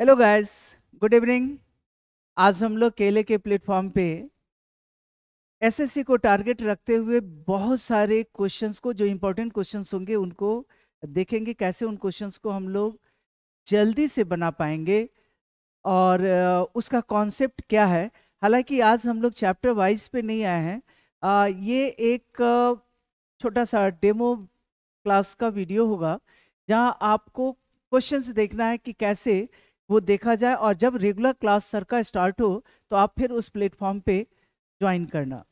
hello guys good evening आज हम लोग केले के प्लेटफॉर्म पे एसएससी को टारगेट रखते हुए बहुत सारे क्वेश्चंस को जो इम्पोर्टेंट क्वेश्चंस होंगे उनको देखेंगे कैसे उन क्वेश्चंस को हम लोग जल्दी से बना पाएंगे और उसका कॉन्सेप्ट क्या है हालांकि आज हम लोग चैप्टर वाइज पे नहीं आए हैं आ, ये एक छोटा सा डेमो क्लास का वीडियो होगा जहां आपको क्वेश्चंस देखना है कि कैसे वो देखा जाए और जब रेगुलर क्लास सर का स्टार्ट हो तो आप फिर उस प्लेटफॉर्म पे ज्वाइन करना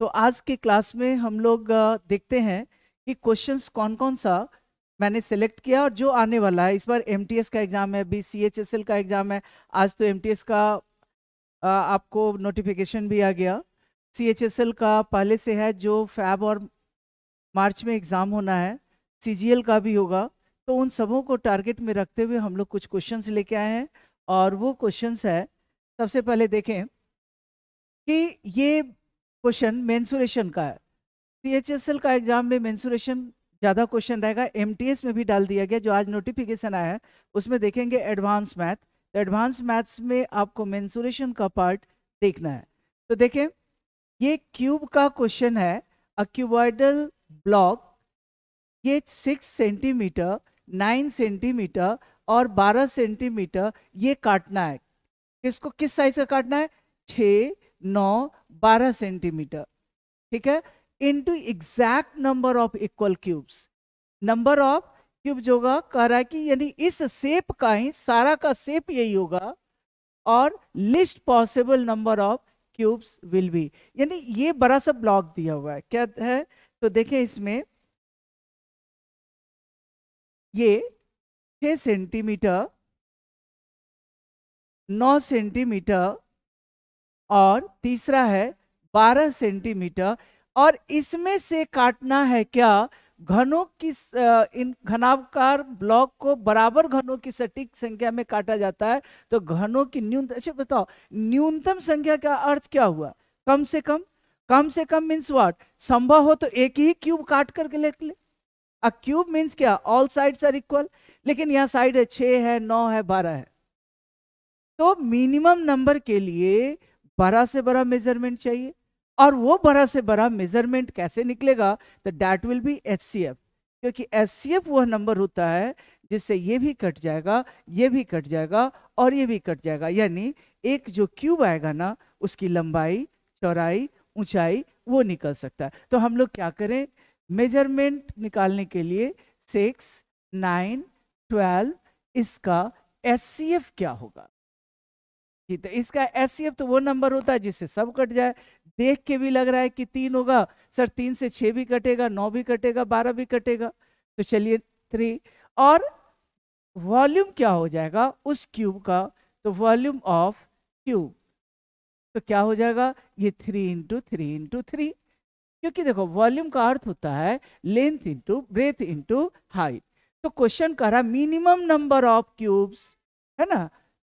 तो आज के क्लास में हम लोग देखते हैं कि क्वेश्चंस कौन कौन सा मैंने सेलेक्ट किया और जो आने वाला है इस बार एम का एग्ज़ाम है अभी सी का एग्ज़ाम है आज तो एम का आपको नोटिफिकेशन भी आ गया सी का पहले से है जो फैब और मार्च में एग्ज़ाम होना है सी का भी होगा तो उन सबों को टारगेट में रखते हुए हम लोग कुछ क्वेश्चन लेके आए हैं और वो क्वेश्चन है सबसे पहले देखें कि ये क्वेश्चन मेंसुरेशन का है सी का एग्जाम में मेंसुरेशन ज़्यादा क्वेश्चन रहेगा एम में भी डाल दिया गया जो आज नोटिफिकेशन आया है उसमें देखेंगे एडवांस मैथ तो एडवांस मैथ्स में आपको मैंसुरेशन का पार्ट देखना है तो देखें ये क्यूब का क्वेश्चन है अक्यूबॉइडल ब्लॉक ये सिक्स सेंटीमीटर नाइन सेंटीमीटर और बारह सेंटीमीटर ये काटना है किसको किस साइज का काटना है छ नौ बारह सेंटीमीटर ठीक है into exact number of equal cubes number of cube जो होगा कह रहा है कि यानी इस सेप का ही सारा का सेप यही होगा और least possible number of cubes will be यानी ये बड़ा सा ब्लॉक दिया हुआ है क्या है तो देखें इसमें ये छ सेंटीमीटर नौ सेंटीमीटर और तीसरा है बारह सेंटीमीटर और इसमें से काटना है क्या घनों की इन घनाकार ब्लॉक को बराबर घनों की सटीक संख्या में काटा जाता है तो घनों की न्यूनतम अच्छा बताओ न्यूनतम संख्या का अर्थ क्या हुआ कम से कम कम से कम मीन्स वाट संभव हो तो एक ही क्यूब काट करके ले, ले अ क्यूब मीन्स क्या ऑल साइड्स आर इक्वल लेकिन यहां साइड है छः है नौ है बारह है तो मिनिमम नंबर के लिए बड़ा से बड़ा मेजरमेंट चाहिए और वो बड़ा से बड़ा मेजरमेंट कैसे निकलेगा तो डैट विल बी एच क्योंकि एच वह नंबर होता है जिससे ये भी कट जाएगा ये भी कट जाएगा और ये भी कट जाएगा यानी एक जो क्यूब आएगा ना उसकी लंबाई चौराई ऊंचाई वो निकल सकता है तो हम लोग क्या करें मेजरमेंट निकालने के लिए सिक्स नाइन ट्वेल्व इसका एस क्या होगा तो इसका एस तो वो नंबर होता है जिससे सब कट जाए देख के भी लग रहा है कि तीन होगा सर तीन से छः भी कटेगा नौ भी कटेगा बारह भी कटेगा तो चलिए थ्री और वॉल्यूम क्या हो जाएगा उस क्यूब का तो वॉल्यूम ऑफ क्यूब तो क्या हो जाएगा ये three into three into three क्योंकि देखो वॉल्यूम का अर्थ होता है length into breadth into height तो क्वेश्चन कह रहा मिनिमम नंबर ऑफ क्यूब्स है ना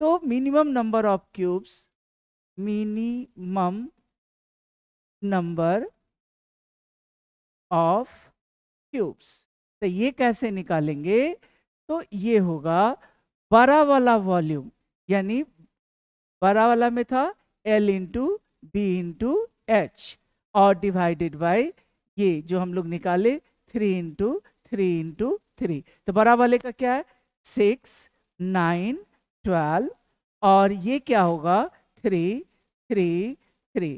तो minimum number of cubes minimum number of cubes तो ये कैसे निकालेंगे तो ये होगा बड़ा वाला वॉल्यूम यानी बड़ा वाला में था L into B into H और डिवाइडेड बाय ये जो हम लोग निकाले three into three into three तो बड़ा वाले का क्या है सिक्स नाइन ट्वेल्व और ये क्या होगा थ्री थ्री थ्री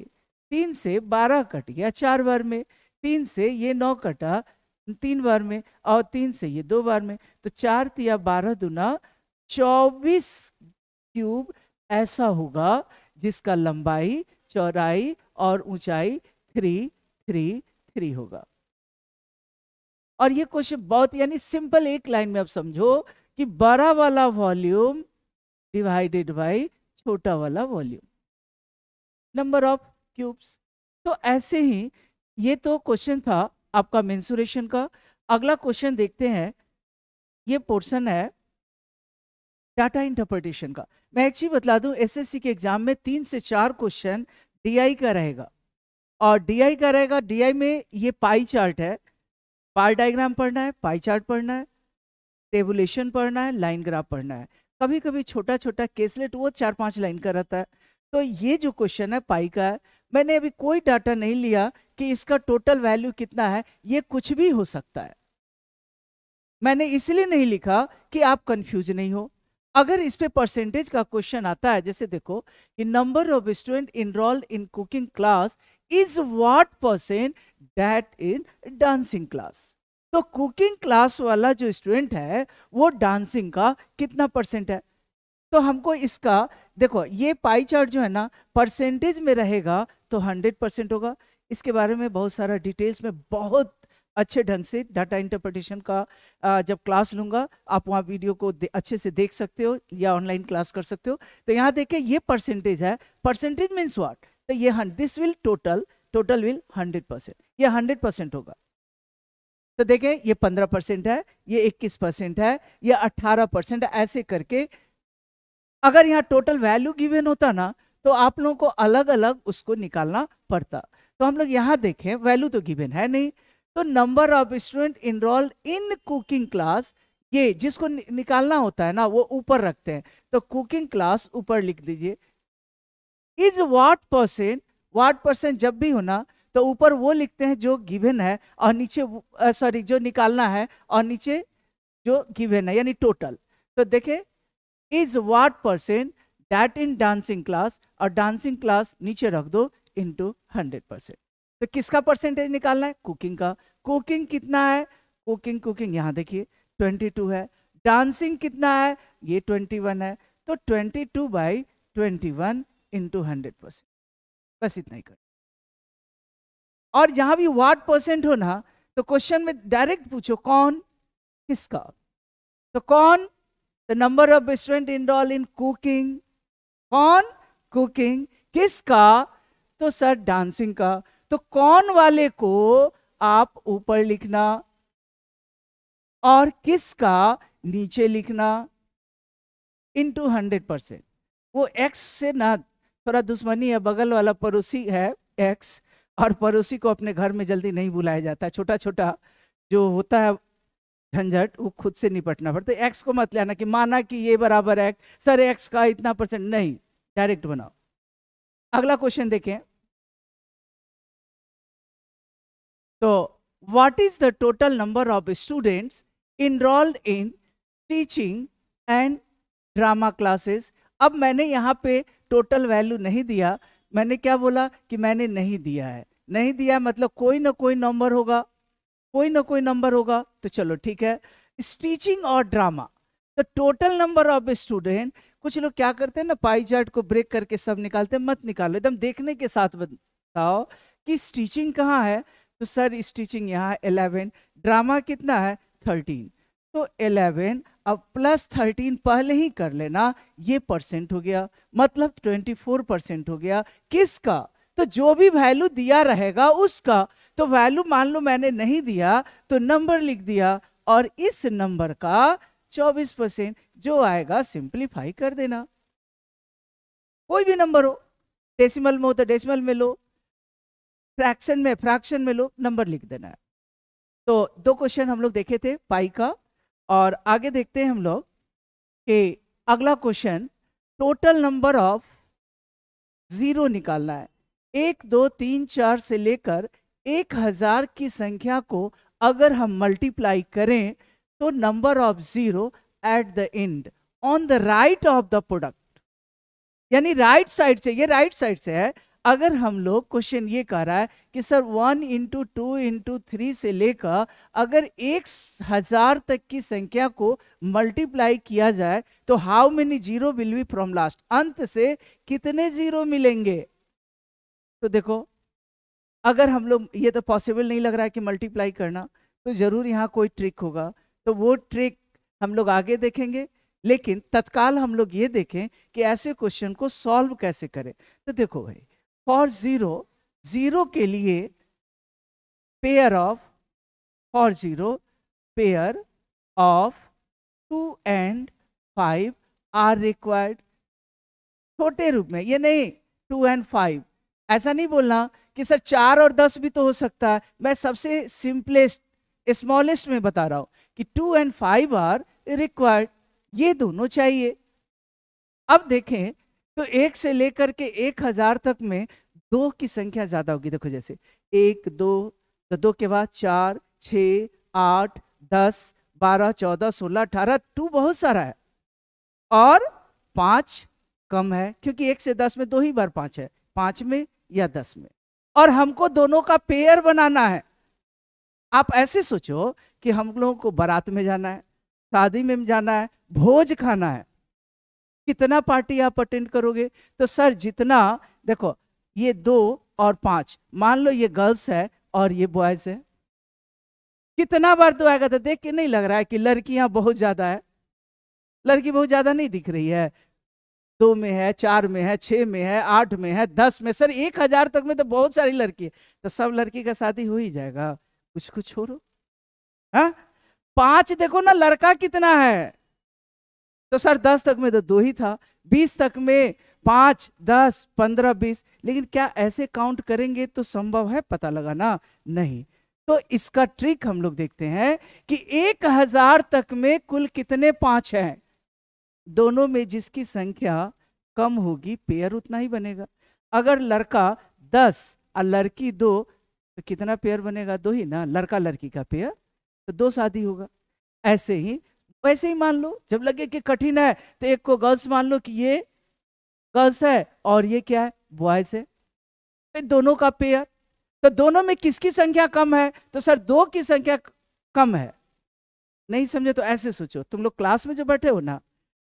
तीन से बारह कट गया चार बार में तीन से ये नौ कटा तीन बार में और तीन से ये दो बार में तो चार या बारह दुना चौबीस क्यूब ऐसा होगा जिसका लंबाई चौड़ाई और ऊंचाई थ्री थ्री थ्री होगा और ये क्वेश्चन बहुत यानी सिंपल एक लाइन में आप समझो कि बड़ा वाला वॉल्यूम डिवाइडेड बाय छोटा वाला वॉल्यूम नंबर ऑफ क्यूब्स तो ऐसे ही ये तो क्वेश्चन था आपका मेंसुरेशन का अगला क्वेश्चन देखते हैं ये पोर्शन है डाटा इंटरप्रिटेशन का मैं एक चीज बतला दूं एसएससी के एग्जाम में तीन से चार क्वेश्चन डीआई का रहेगा और डी का रहेगा डी में ये पाई चार्ट है पार डायग्राम पढ़ना है पाई चार्ट पढ़ना है टेबुलेशन पढ़ना है लाइन ग्राफ पढ़ना है कभी कभी छोटा छोटा केसलेट वो चार पांच लाइन का रहता है तो ये जो क्वेश्चन है पाई का है मैंने अभी कोई डाटा नहीं लिया कि इसका टोटल वैल्यू कितना है ये कुछ भी हो सकता है मैंने इसलिए नहीं लिखा कि आप कंफ्यूज नहीं हो अगर इस पे परसेंटेज का क्वेश्चन आता है जैसे देखो कि number of student enrolled in cooking class is what percent that in dancing class तो कुकिंग क्लास वाला जो स्टूडेंट है वो डांसिंग का कितना परसेंट है तो हमको इसका देखो ये पाई चार्ट जो है ना परसेंटेज में रहेगा तो हंड्रेड परसेंट होगा इसके बारे में बहुत सारा डिटेल्स में बहुत अच्छे ढंग से डाटा इंटरप्रिटेशन का जब क्लास लूंगा आप वहाँ वीडियो को अच्छे से देख सकते हो या ऑनलाइन क्लास कर सकते हो तो यहाँ देखे ये परसेंटेज है परसेंटेज मीन्स वाट तो ये this will total total will hundred percent ये हंड्रेड परसेंट होगा तो देखें ये पंद्रह परसेंट है ये इक्कीस परसेंट है ये अट्ठारह परसेंट ऐसे करके अगर यहाँ टोटल वैल्यू गिवन होता ना तो आप लोगों को अलग अलग उसको निकालना पड़ता तो हम लोग यहाँ देखें वैल्यू तो गिवेन है नहीं तो number of student enrol in cooking class ये जिसको निकालना होता है ना वो ऊपर रखते हैं तो कुकिंग क्लास ऊपर लिख दीजिए is what percent what person जब भी होना तो ऊपर वो लिखते हैं जो गिवन है और नीचे सॉरी जो निकालना है और नीचे जो गिवन है यानी टोटल तो देखें is what person that in dancing class और डांसिंग क्लास नीचे रख दो टू हंड्रेड परसेंट तो किसका परसेंटेज निकालना है कुकिंग का कुकिंग कितना है कुकिंग कुकिंग यहाँ देखिए ट्वेंटी टू है डांसिंग कितना है ये ट्वेंटी वन है तो twenty two by twenty one into hundred percent बस इतना ही कर और जहां भी वाट परसेंट हो ना तो क्वेश्चन में डायरेक्ट पूछो कौन किसका तो कौन the number of student enrol in cooking कौन कुकिंग किसका तो सर डांसिंग का तो कौन वाले को आप ऊपर लिखना और किसका नीचे लिखना इनटू हंड्रेड परसेंट वो एक्स से ना थोड़ा दुश्मनी है बगल वाला पड़ोसी है एक्स और पड़ोसी को अपने घर में जल्दी नहीं बुलाया जाता छोटा छोटा जो होता है झंझट वो खुद से निपटना पड़ता है एक्स को मत लेना कि माना कि ये बराबर है सर एक्स का इतना परसेंट नहीं डायरेक्ट बनाओ अगला क्वेश्चन देखें तो what is the total number of students enrolled in teaching and drama classes अब मैंने यहाँ पे टोटल वैल्यू नहीं दिया मैंने क्या बोला कि मैंने नहीं दिया है नहीं दिया मतलब कोई ना कोई नंबर होगा कोई ना कोई नंबर होगा तो चलो ठीक है स्टीचिंग और drama the total number of student कुछ लोग क्या करते हैं ना पाई चार्ट को ब्रेक करके सब निकालते हैं मत निकालो एकदम देखने के साथ बताओ कि स्टीचिंग कहाँ है तो सर स्टीचिंग यहाँ है एलेवन ड्रामा कितना है थर्टीन तो एलेवन अब प्लस थर्टीन पहले ही कर लेना ये परसेंट हो गया मतलब ट्वेंटी फोर परसेंट हो गया किसका तो जो भी वैल्यू दिया रहेगा उसका तो वैल्यू मान लो मैंने नहीं दिया तो नंबर लिख दिया और इस नंबर का चौबीस परसेंट जो आएगा सिंप्लीफाई कर देना कोई भी नंबर हो डेसिमल में हो तो डेसिमल में लो फ्रैक्शन में फ्रैक्शन में लो नंबर लिख देना तो दो क्वेश्चन हम लोग देखे थे पाई का और आगे देखते हैं हम लोग कि अगला question total number of zero निकालना है एक दो तीन चार से लेकर एक हजार की संख्या को अगर हम मल्टीप्लाई करें तो number of zero at the end on the right of the product यानी राइट साइड से ये राइट साइड से है अगर हम लोग क्वेश्चन ये कह रहा है कि sir one into two into three से लेकर अगर एक हजार तक की संख्या को मल्टीप्लाई किया जाए तो how many zero will be from last अंत से कितने जीरो मिलेंगे तो देखो अगर हम लोग ये तो पॉसिबल नहीं लग रहा है कि मल्टीप्लाई करना तो जरूर यहाँ कोई ट्रिक होगा तो वो ट्रिक हम लोग आगे देखेंगे लेकिन तत्काल हम लोग ये देखें कि ऐसे क्वेश्चन को सॉल्व कैसे करें तो देखो भाई फॉर जीरो जीरो के लिए pair of for zero pair of two and five are required छोटे रूप में ये नहीं टू एंड फाइव ऐसा नहीं बोलना कि सर चार और दस भी तो हो सकता है मैं सबसे सिंपलेस्ट स्मॉलेस्ट में बता रहा हूं कि two and five are required ये दोनों चाहिए अब देखें तो एक से लेकर के एक हजार तक में दो की संख्या ज्यादा होगी देखो जैसे एक दो तो दो के बाद चार छ आठ दस बारह चौदह सोलह अठारह टू बहुत सारा है और पांच कम है क्योंकि एक से दस में दो ही बार पांच है पांच में या दस में और हमको दोनों का पेयर बनाना है आप ऐसे सोचो कि हम लोगों को बारात में जाना है शादी में जाना है भोज खाना है कितना पार्टी आप अटेंड करोगे तो सर जितना देखो ये दो और पांच मान लो ये गर्ल्स है और ये बॉयज है कितना बार तो आएगा तो देख के नहीं लग रहा है कि लड़कियां बहुत ज्यादा है लड़की बहुत ज्यादा नहीं दिख रही है दो में है चार में है छह में है आठ में है दस में सर एक हजार तक में तो बहुत सारी लड़की है तो सब लड़की का शादी हो ही जाएगा कुछ कुछ छोड़ो पांच देखो ना लड़का कितना है तो सर दस तक में तो दो ही था बीस तक में पांच दस पंद्रह बीस लेकिन क्या ऐसे काउंट करेंगे तो संभव है पता लगाना नहीं तो इसका ट्रिक हम लोग देखते हैं कि एक हजार तक में कुल कितने पांच हैं दोनों में जिसकी संख्या कम होगी पेयर उतना ही बनेगा अगर लड़का दस और लड़की दो तो कितना पेयर बनेगा दो ही ना लड़का लड़की का पेयर तो दो शादी होगा ऐसे ही वैसे ही मान लो जब लगे कि कठिन है तो एक को गर्ल्स मान लो कि ये गर्ल्स है और ये क्या है बॉयज है तो दोनों का पेयर तो दोनों में किसकी संख्या कम है तो सर दो की संख्या कम है नहीं समझे तो ऐसे सोचो तुम लोग क्लास में जो बैठे हो ना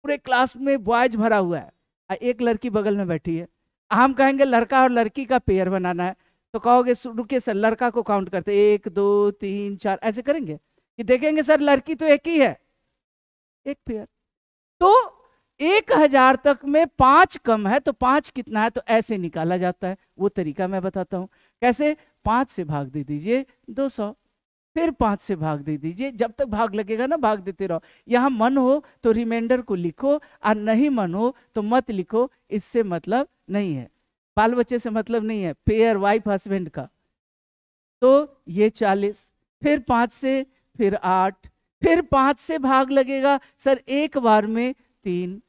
पूरे क्लास में बॉयज भरा हुआ है एक लड़की बगल में बैठी है हम कहेंगे लड़का और लड़की का पेयर बनाना है तो कहोगे रुके सर लड़का को काउंट करते एक दो तीन चार ऐसे करेंगे कि देखेंगे सर लड़की तो एक ही है एक पेयर तो एक हजार तक में पांच कम है तो पांच कितना है तो ऐसे निकाला जाता है वो तरीका मैं बताता हूं कैसे पांच से भाग दे दीजिए दो सौ फिर पांच से भाग दे दीजिए जब तक भाग लगेगा ना भाग देते रहो यहां मन हो तो रिमाइंडर को लिखो और नहीं मन हो तो मत लिखो इससे मतलब नहीं है बाल बच्चे से मतलब नहीं है पेयर वाइफ हस्बैंड का तो ये चालीस फिर पांच से फिर आठ फिर पांच से भाग लगेगा सर एक बार में तीन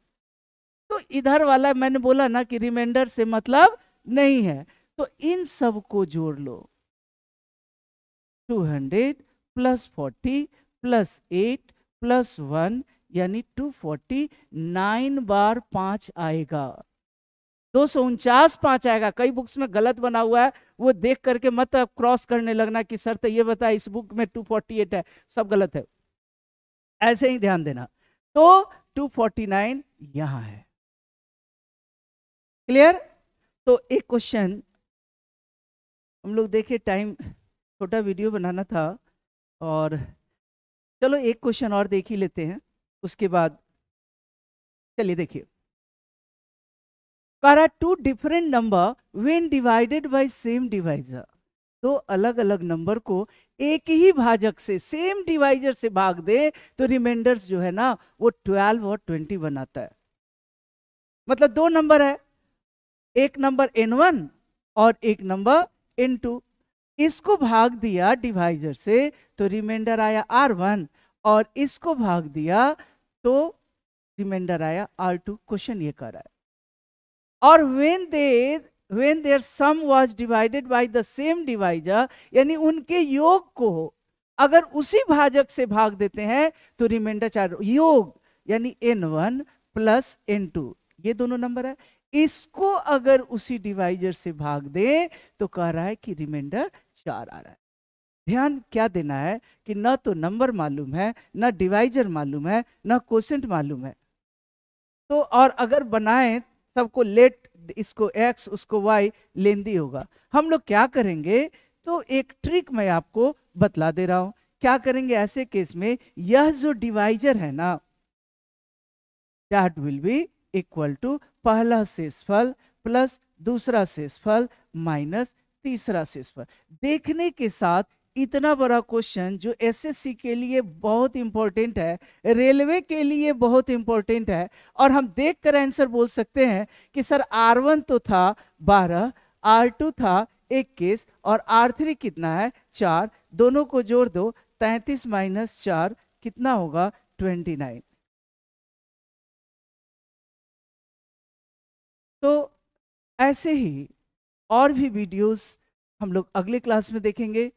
तो इधर वाला मैंने बोला ना कि रिमाइंडर से मतलब नहीं है तो इन सब को जोड़ लो 200 plus forty plus eight plus one यानी फोर्टी नाइन बार पांच आएगा दो सौ उनचास पांच आएगा कई बुक्स में गलत बना हुआ है वो देख करके मत क्रॉस करने लगना कि सर तो ये बता इस बुक में 248 है सब गलत है ऐसे ही ध्यान देना तो 249 फोर्टी यहां है क्लियर तो एक क्वेश्चन हम लोग देखे टाइम छोटा वीडियो बनाना था और चलो एक क्वेश्चन और देख ही लेते हैं उसके बाद चलिए देखिए करा two different number when divided by same divisor दो अलग अलग नंबर को एक ही भाजक से सेम डिवाइजर से भाग दे तो रिमाइंडर जो है ना वो ट्वेल्व और ट्वेंटी बनाता है मतलब दो नंबर है एक नंबर एन वन और एक नंबर एन टू इसको भाग दिया डिवाइजर से तो रिमाइंडर आया आर वन और इसको भाग दिया तो रिमाइंडर आया आर टू क्वेश्चन ये कर रहा है और when they when their sum was divided by the same divisor यानी उनके योग को अगर उसी भाजक से भाग देते हैं तो रिमाइंडर चार योग यानी N one plus N two ये दोनों नंबर है इसको अगर उसी डिवाइजर से भाग दे तो कह रहा है कि रिमाइंडर चार आ रहा है ध्यान क्या देना है कि ना तो नंबर मालूम है ना डिवाइजर मालूम है ना क्वेश्चन मालूम है तो और अगर बनाए सबको लेट इसको एक्स उसको वाई लेंदी होगा हम लोग क्या करेंगे तो एक ट्रिक मैं आपको बतला दे रहा हूं क्या करेंगे ऐसे केस में यह जो डिवाइजर है ना that will be equal to पहला शेषफल प्लस दूसरा शेषफल माइनस तीसरा शेषफल देखने के साथ इतना बड़ा क्वेश्चन जो एसएससी के लिए बहुत इंपॉर्टेंट है रेलवे के लिए बहुत इंपॉर्टेंट है और हम देख कर आंसर बोल सकते हैं कि सर आर वन तो था बारह आर टू था इक्कीस और आर थ्री कितना है चार दोनों को जोड़ दो तैतीस माइनस चार कितना होगा ट्वेंटी नाइन तो ऐसे ही और भी वीडियोस हम लोग अगले क्लास में देखेंगे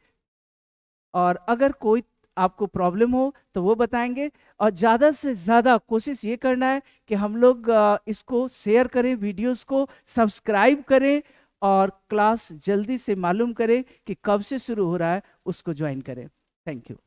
और अगर कोई आपको प्रॉब्लम हो तो वो बताएंगे और ज़्यादा से ज़्यादा कोशिश ये करना है कि हम लोग इसको शेयर करें वीडियोस को सब्सक्राइब करें और क्लास जल्दी से मालूम करें कि कब से शुरू हो रहा है उसको ज्वाइन करें थैंक यू